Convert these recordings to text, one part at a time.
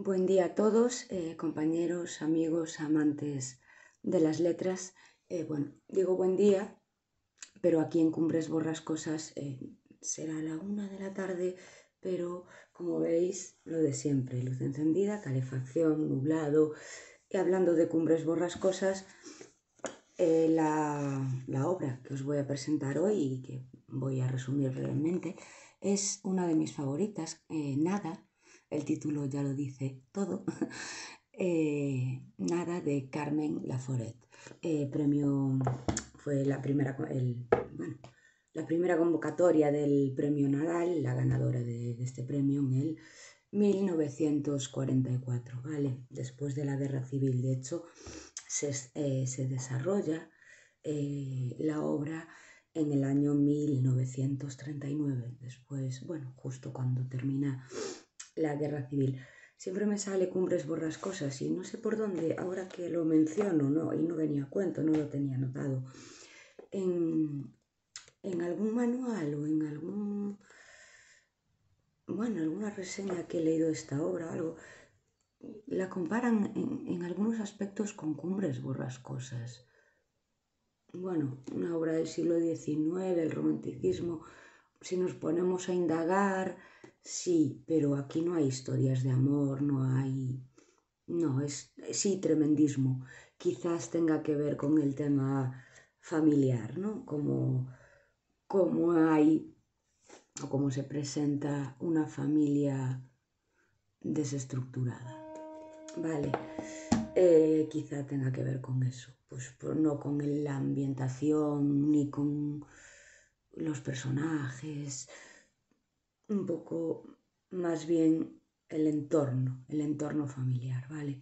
Buen día a todos, eh, compañeros, amigos, amantes de las letras. Eh, bueno, digo buen día, pero aquí en Cumbres Borrascosas eh, será la una de la tarde, pero como veis, lo de siempre, luz encendida, calefacción, nublado. Y hablando de Cumbres Borrascosas, la, la obra que os voy a presentar hoy y que voy a resumir brevemente es una de mis favoritas, Nada, el título ya lo dice todo, eh, Nada de Carmen Laforet. Eh, premio fue la primera, la primera convocatoria del premio Nadal, la ganadora de, este premio en el 1944, ¿vale? Después de la guerra civil, de hecho, se, eh, desarrolla la obra en el año 1939, después, bueno, justo cuando termina la guerra civil. Siempre me sale cumbres borrascosas y no sé por dónde, ahora que lo menciono, no, y no venía a cuento, no lo tenía anotado. En, algún manual o en algún bueno, alguna reseña que he leído esta obra algo, la comparan en, en, algunos aspectos con cumbres borrascosas. Bueno, una obra del siglo XIX, el romanticismo, si nos ponemos a indagar, Sí, pero aquí no hay historias de amor, no hay... No, es sí tremendismo. Quizás tenga que ver con el tema familiar, ¿no? Como, como hay o cómo se presenta una familia desestructurada. Vale, quizás eh, quizá tenga que ver con eso, pues no con la ambientación ni con los personajes, un poco más bien el entorno, el entorno familiar, ¿vale?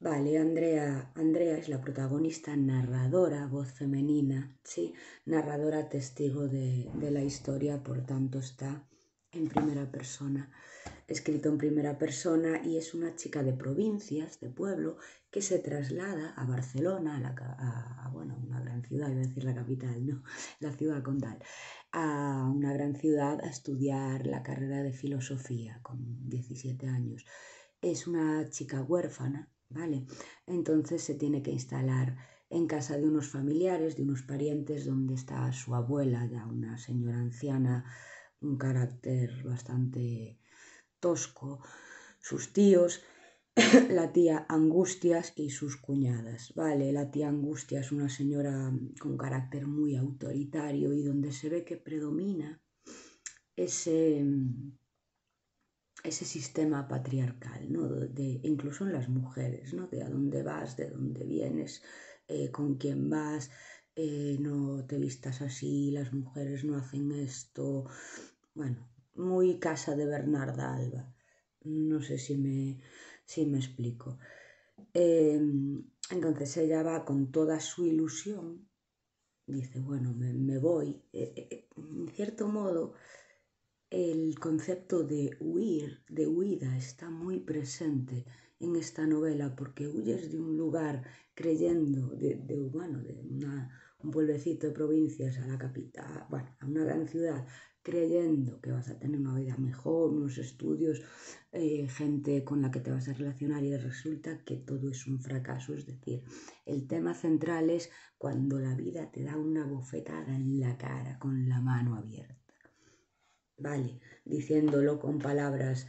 Vale, Andrea, Andrea es la protagonista narradora, voz femenina, sí, narradora testigo de, de la historia, por tanto está en primera persona, escrito en primera persona y es una chica de provincias, de pueblo, que se traslada a Barcelona, a, bueno, una gran ciudad, iba a decir la capital, ¿no? La ciudad con tal a una gran ciudad a estudiar la carrera de filosofía con 17 años. Es una chica huérfana, ¿vale? Entonces se tiene que instalar en casa de unos familiares, de unos parientes, donde está su abuela, ya una señora anciana, un carácter bastante tosco, sus tíos, la tía Angustias y sus cuñadas. Vale, la tía Angustias es una señora mm, con carácter muy autoritario y donde se ve que predomina ese, mm, ese sistema patriarcal, ¿no? De, incluso en las mujeres, ¿no? De a dónde vas, de dónde vienes, eh, con quién vas, eh, no te vistas así, las mujeres no hacen esto. Bueno, muy casa de Bernarda Alba. No sé si me, Sí, me explico. Em, entonces ella va con toda su ilusión, dice, bueno, me, voy. E, e, e, en cierto modo, el concepto de huir, de huida, está muy presente en esta novela, porque huyes de un lugar creyendo, de, de bueno, de una un vuelvecito de provincias a la capital, bueno, a una gran ciudad, creyendo que vas a tener una vida mejor, unos estudios, eh, gente con la que te vas a relacionar y resulta que todo es un fracaso. Es decir, el tema central es cuando la vida te da una bofetada en la cara con la mano abierta. Vale, diciéndolo con palabras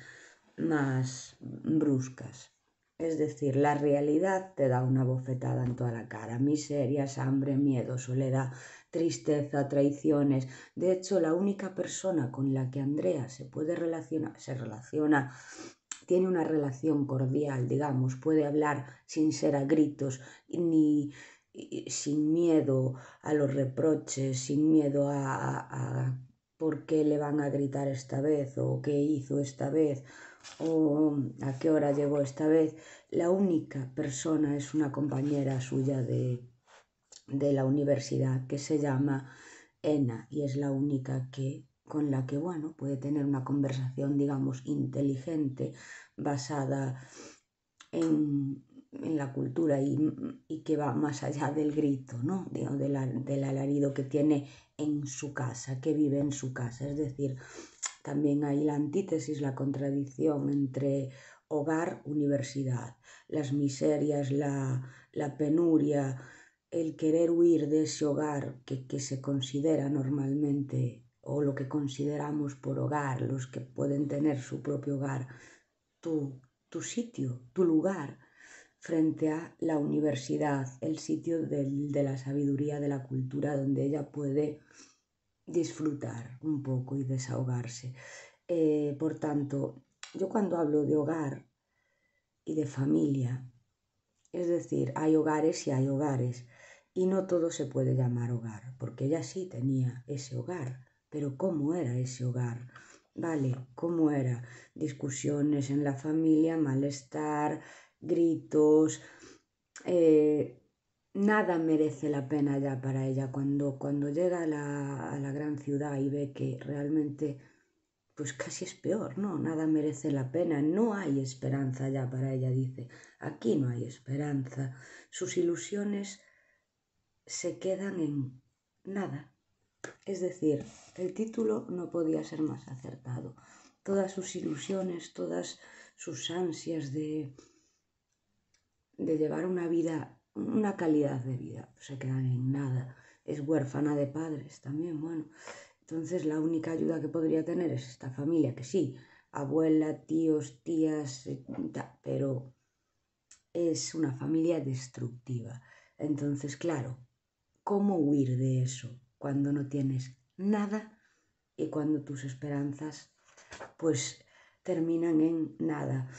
más bruscas. Es decir, la realidad te da una bofetada en toda la cara. Miserias, hambre, miedo, soledad, tristeza, traiciones. De hecho, la única persona con la que Andrea se puede relacionar, se relaciona, tiene una relación cordial, digamos, puede hablar sin ser a gritos, ni sin miedo a los reproches, sin miedo a por qué le van a gritar esta vez o qué hizo esta vez o a qué hora llegó esta vez. La única persona es una compañera suya de, de la universidad que se llama Ena y es la única que con la que bueno, puede tener una conversación digamos inteligente basada en, en la cultura y, que va más allá del grito, ¿no? del alarido que tiene en su casa, que vive en su casa. Es decir, también hay la antítesis, la contradicción entre hogar, universidad, las miserias, la, penuria, el querer huir de ese hogar que, se considera normalmente o lo que consideramos por hogar, los que pueden tener su propio hogar, tu sitio, tu lugar, frente a la universidad, el sitio de, la sabiduría, de la cultura, donde ella puede disfrutar un poco y desahogarse. Eh, por tanto, yo cuando hablo de hogar y de familia, es decir, hay hogares y hay hogares, y no todo se puede llamar hogar, porque ella sí tenía ese hogar, pero ¿cómo era ese hogar? Vale, ¿cómo era? Discusiones en la familia, malestar, gritos, eh, nada merece la pena ya para ella cuando, cuando llega a la, a la, gran ciudad y ve que realmente pues casi es peor, ¿no? Nada merece la pena, no hay esperanza ya para ella, dice, aquí no hay esperanza, sus ilusiones se quedan en nada. Es decir, el título no podía ser más acertado. Todas sus ilusiones, todas sus ansias de, de llevar una vida, una calidad de vida, se quedan en nada. Es huérfana de padres también, bueno. Entonces la única ayuda que podría tener es esta familia, que sí, abuela, tíos, tías, eh, pero es una familia destructiva. Entonces, claro, ¿cómo huir de eso cuando no tienes nada y cuando tus esperanzas pues terminan en nada?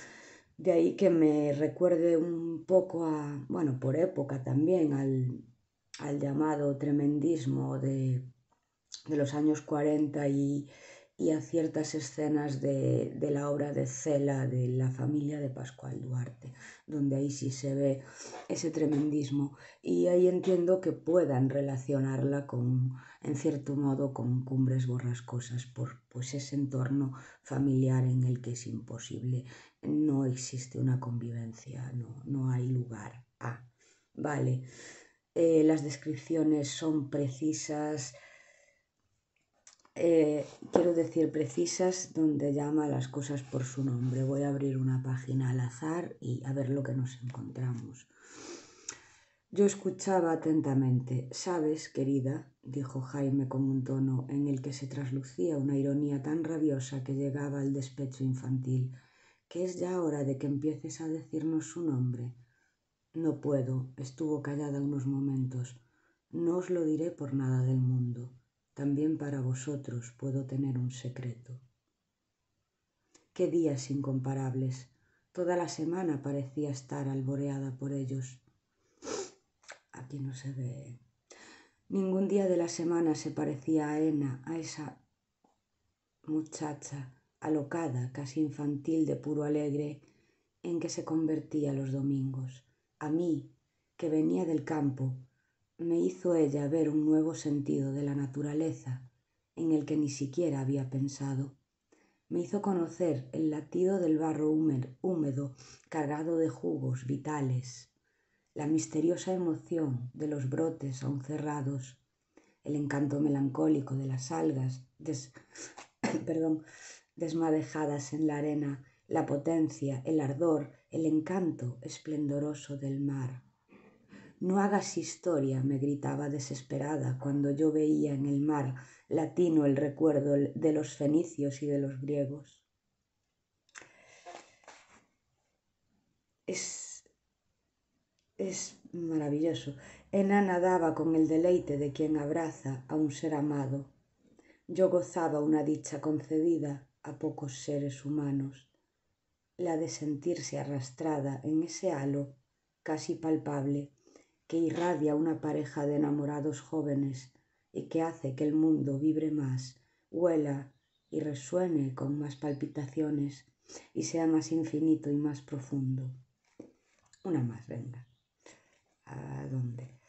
De ahí que me recuerde un poco a, bueno, por época también, al, llamado tremendismo de, de los años 40 y y a ciertas escenas de, de, la obra de Cela, de la familia de Pascual Duarte, donde ahí sí se ve ese tremendismo. Y ahí entiendo que puedan relacionarla con, en cierto modo, con cumbres borrascosas, por pues ese entorno familiar en el que es imposible, no existe una convivencia, no, hay lugar Ah, vale, eh, las descripciones son precisas, eh, quiero decir precisas donde llama las cosas por su nombre. Voy a abrir una página al azar y a ver lo que nos encontramos. Yo escuchaba atentamente. Sabes, querida, dijo Jaime con un tono en el que se traslucía una ironía tan rabiosa que llegaba al despecho infantil, que es ya hora de que empieces a decirnos su nombre. No puedo, estuvo callada unos momentos. No os lo diré por nada del mundo también para vosotros puedo tener un secreto. Qué días incomparables. Toda la semana parecía estar alboreada por ellos. Aquí no se ve. Ningún día de la semana se parecía a Ena, a esa muchacha alocada, casi infantil de puro alegre, en que se convertía los domingos. A mí, que venía del campo, me hizo ella ver un nuevo sentido de la naturaleza en el que ni siquiera había pensado. Me hizo conocer el latido del barro húmedo cargado de jugos vitales, la misteriosa emoción de los brotes aún cerrados, el encanto melancólico de las algas des... desmadejadas en la arena, la potencia, el ardor, el encanto esplendoroso del mar. No hagas historia, me gritaba desesperada cuando yo veía en el mar latino el recuerdo de los fenicios y de los griegos. Es, es maravilloso. Enana daba con el deleite de quien abraza a un ser amado. Yo gozaba una dicha concedida a pocos seres humanos, la de sentirse arrastrada en ese halo casi palpable que irradia una pareja de enamorados jóvenes y que hace que el mundo vibre más, huela y resuene con más palpitaciones y sea más infinito y más profundo. Una más, venga. ¿A dónde?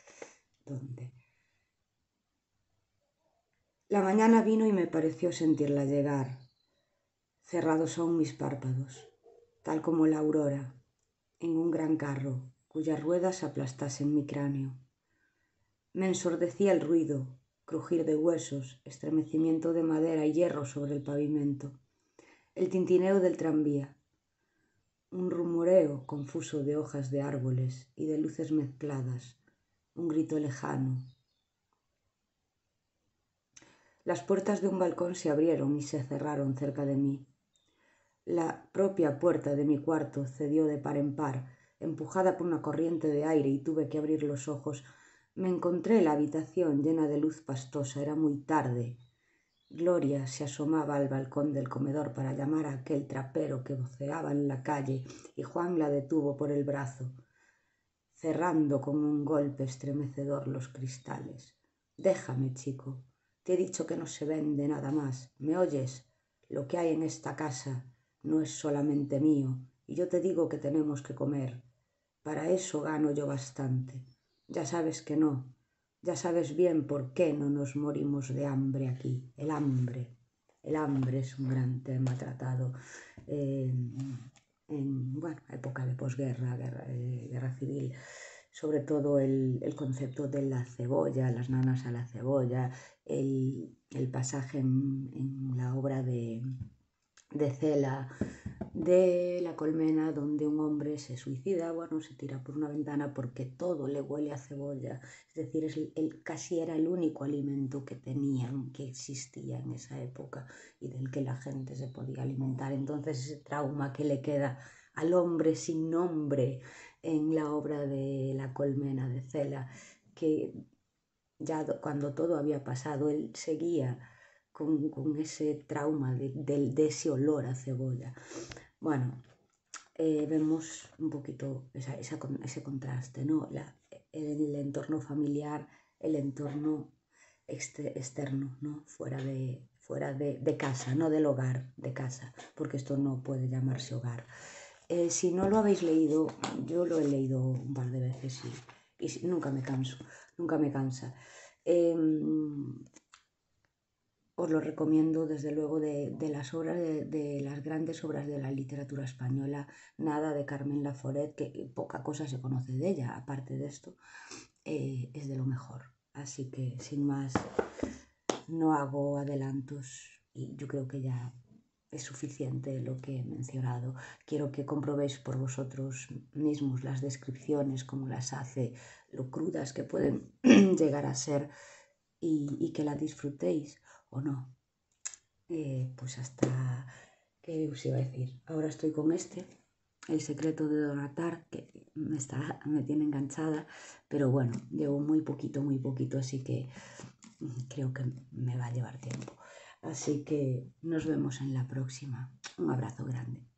¿Dónde? La mañana vino y me pareció sentirla llegar. Cerrados aún mis párpados, tal como la aurora, en un gran carro, cuyas ruedas aplastasen mi cráneo. Me ensordecía el ruido, crujir de huesos, estremecimiento de madera y hierro sobre el pavimento, el tintineo del tranvía, un rumoreo confuso de hojas de árboles y de luces mezcladas, un grito lejano. Las puertas de un balcón se abrieron y se cerraron cerca de mí. La propia puerta de mi cuarto cedió de par en par, empujada por una corriente de aire y tuve que abrir los ojos, me encontré en la habitación llena de luz pastosa. Era muy tarde. Gloria se asomaba al balcón del comedor para llamar a aquel trapero que voceaba en la calle y Juan la detuvo por el brazo, cerrando con un golpe estremecedor los cristales. Déjame, chico. Te he dicho que no se vende nada más. ¿Me oyes? Lo que hay en esta casa no es solamente mío, y yo te digo que tenemos que comer. Para eso gano yo bastante. Ya sabes que no. Ya sabes bien por qué no nos morimos de hambre aquí. El hambre. El hambre es un gran tema tratado en época de posguerra, guerra, eh, civil sobre todo el, concepto de la cebolla, las nanas a la cebolla, el, el pasaje en, la obra de, de Cela, de la colmena donde un hombre se suicida, bueno, se tira por una ventana porque todo le huele a cebolla, es decir, casi era el único alimento que tenían, que existía en esa época y del que la gente se podía alimentar. Entonces ese trauma que le queda al hombre sin nombre en la obra de la colmena de Cela, que ya cuando todo había pasado, él seguía con, ese trauma de, ese olor a cebolla. Bueno, eh, vemos un poquito esa, ese contraste, ¿no? el, entorno familiar, el entorno externo, ¿no? Fuera de, fuera de, casa, no del hogar, de casa, porque esto no puede llamarse hogar. Eh, si no lo habéis leído, yo lo he leído un par de veces y, y nunca me canso, nunca me cansa. Em, os lo recomiendo desde luego de, de las obras, de, las grandes obras de la literatura española, nada de Carmen Laforet, que poca cosa se conoce de ella, aparte de esto, eh, es de lo mejor. Así que sin más, no hago adelantos y yo creo que ya es suficiente lo que he mencionado. Quiero que comprobéis por vosotros mismos las descripciones, cómo las hace, lo crudas que pueden llegar a ser y, que la disfrutéis o no. Eh, pues hasta, ¿qué os iba a decir? Ahora estoy con este, el secreto de Donatar, que está, me tiene enganchada, pero bueno, llevo muy poquito, muy poquito, así que creo que me va a llevar tiempo. Así que nos vemos en la próxima. Un abrazo grande.